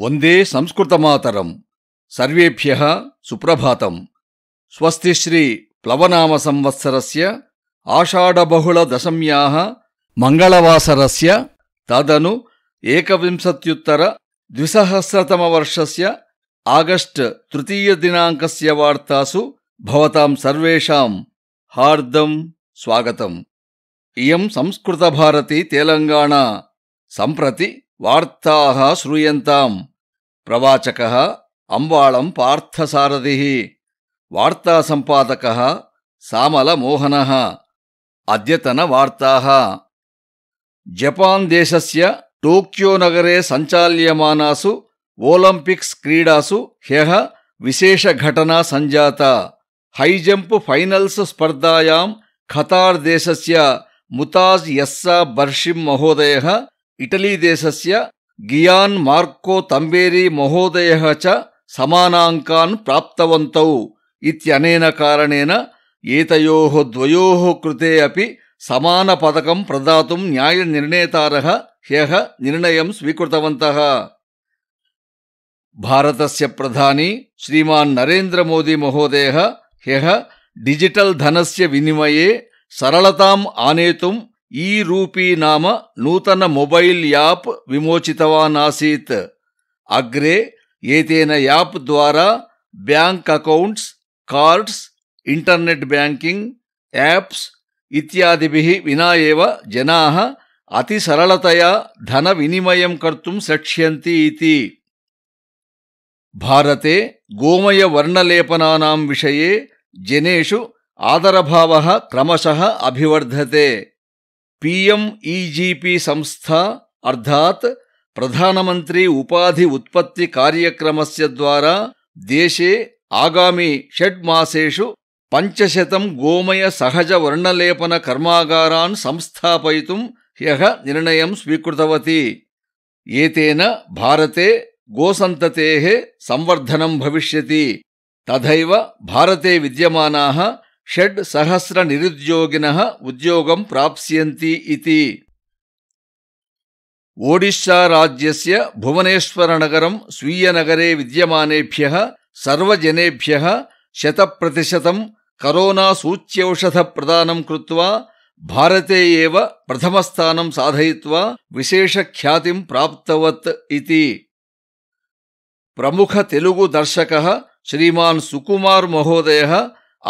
वन्दे संस्कृतमातरम् सर्वेभ्यः सुप्रभातम् स्वस्ति श्रीप्लवनामसंवत्सरस्य आषाढबहुळदशम्याः मङ्गलवासरस्य तदनु एकविंशत्युत्तर द्विसहस्रतमवर्षस्य आगस्ट् तृतीयदिनाङ्कस्य वार्तासु भवतां सर्वेषां हार्दम् स्वागतम् इयं संस्कृतभारती तेलङ्गाणा सम्प्रति वार्ताः श्रूयन्ताम् प्रवाचकः अम्बाळम् पार्थसारधिः वार्तासम्पादकः सामलमोहनः अद्यतनवार्ताः जपान् देशस्य टोक्योनगरे सञ्चाल्यमानासु ఓలంపిక్స్ క్రీడాసు హ్యహ విశేష ఘటనా సంజాత హైజంప్ ఫైనల్స్ స్పర్ధాయాం ఖతార్ దేశస్య ముతాజ్ యస్సా బర్షిం మహోదయ ఇటలీ దేశస్య గియాన్ మార్కో తంబేరీ మహోదయ చ సమానాంకాన్ ప్రాప్తవంతౌ ఇత్యనేన కారణేన ఏతయో ద్వయో కృతే అపి సమాన పథకం ప్రదాతుం న్యాయ నిర్ణేతార హ్యహ నిర్ణయం స్వీకృతవంత ಭಾರತಸ್ಯ ಪ್ರಧಾನಿ ಶ್ರೀಮಾನ್ ನರೇಂದ್ರ ಮೋದಿ ಮಹೋದಯ ಹ್ಯಃ ಡಿಜಿಟಲ್ ಧನಸ್ಯ ವಿನಿಮಯೇ ಸರಳತಾಂ ಆನೇತುಂ ಈ ರೂಪಿ ನಾಮ ನೂತನ ಮೊಬೈಲ್ ಯಾಪ್ ವಿಮೋಚಿತವಾನ್ ಆಸೀತ್ ಅಗ್ರೆ ಏತೇನ ಯಾಪ್ ದ್ವಾರಾ bank accounts cards internet banking apps ಇತ್ಯಾದಿಭಿಃ ವಿನಾ ಏವ ಜನಾಃ ಅತಿ ಸರಳತಯಾ ಧನ ವಿನಿಮಯಂ ಕರ್ತುಂ ಶಕ್ಷ್ಯಂತಿ ಇತಿ भारते गोमयवर्णलेपनानाम् विषये जनेषु आदरभावः क्रमशः अभिवर्धते पीएम ईजीपी संस्था अर्थात् प्रधानमन्त्री उपाधि कार्यक्रमस्य द्वारा देशे आगामि षड्मासेषु पञ्चशतं पञ्चशतम् गोमयसहजवर्णलेपन कर्मागारान् संस्थापयितुम् ह्यः निर्णयं स्वीकृतवती एतेन भारते गोसतते संवर्धनं भविष्यति तथा भारते विद्यमानाः षड् सहस्रनिरुद्योगिनः उद्योगं प्राप्स्यन्ति इति ओडिशाराज्यस्य भुवनेश्वरनगरं स्वीयनगरे विद्यमानेभ्यः सर्वजनेभ्यः शतप्रतिशतं करोनासूच्यौषधप्रदानं कृत्वा भारते एव प्रथमस्थानं साधयित्वा प्राप्तवत् इति प्रमुख तेलुगु दर्शक श्रीमान सुकुमार महोदय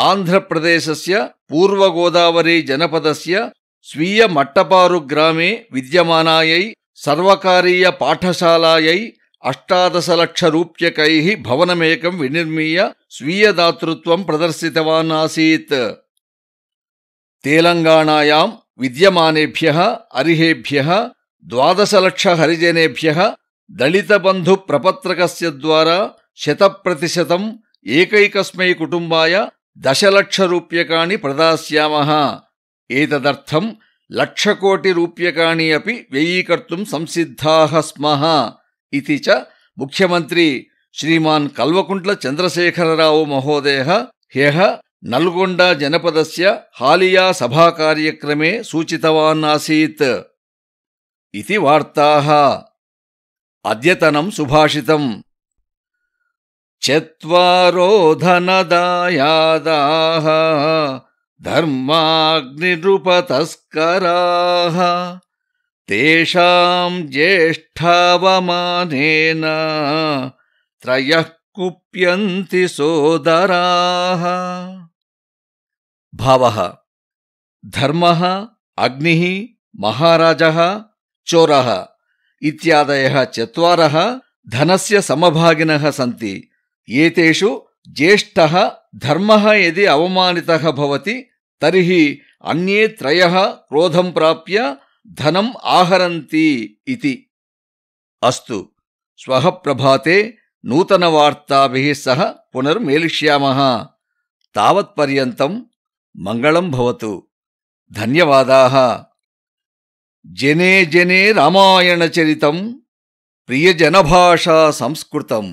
आंध्रप्रदेशस्य पूर्वगोदावरी जनपदस्य स्वीय मट्टपारु ग्रामे विद्यमानायै सर्वकारीय पाठशालायै अष्टादशलक्षरूप्यकैः भवनमेकं विनिर्मीय स्वीयदातृत्वं प्रदर्शितवान् आसीत् तेलङ्गाणायां विद्यमानेभ्यः अर्हेभ्यः द्वादशलक्षहरिजनेभ्यः దళిత బంధు ప్రపత్రకస్య ద్వారా శతప్రతిశతం ఏకైకస్మై కుటుంబాయ దశలక్షरूप्यकाणि ప్రదాస్యామः ఏతదర్థం లక్షకోటిरूप्यकाणि అపి వ్యయీకర్తుం సంసిద్ధాః స్మః ఇది చ ముఖ్యమంత్రి శ్రీమాన్ కల్వకుంట్ల చంద్రశేఖరరావు మహోదయ హ్యహ నల్గొండ జనపదస్య హాలియా సభాకార్యక్రమే సూచితవాన్ ఆసీత్ ఇది వార్తాः अद्यतनम् सुभाषितम् चत्वारोधनदायाः धर्माग्निरुपतस्कराः तेषाम् ज्येष्ठावमानेन त्रयः कुप्यन्ति सोदराः भावः धर्मः अग्निः महाराजः चोरः ఇత్యాదయः చత్వారः ధనస్య సమభాగినः సంతి ఏతేషు జ్యేష్ఠः ధర్మः యది అవమానితः భవతి తర్హి అన్యే త్రయः క్రోధం ప్రాప్య ధనం ఆహరంతి ఇతి అస్తు శ్వః ప్రభాతే నూతనవార్తాభిः సహ పునర్మేలిష్యామः తావత్పర్యంతం మంగళం భవతు ధన్యవాదా జనే జనే రామాయణ చరితం ప్రియజనభాషా సంస్కృతం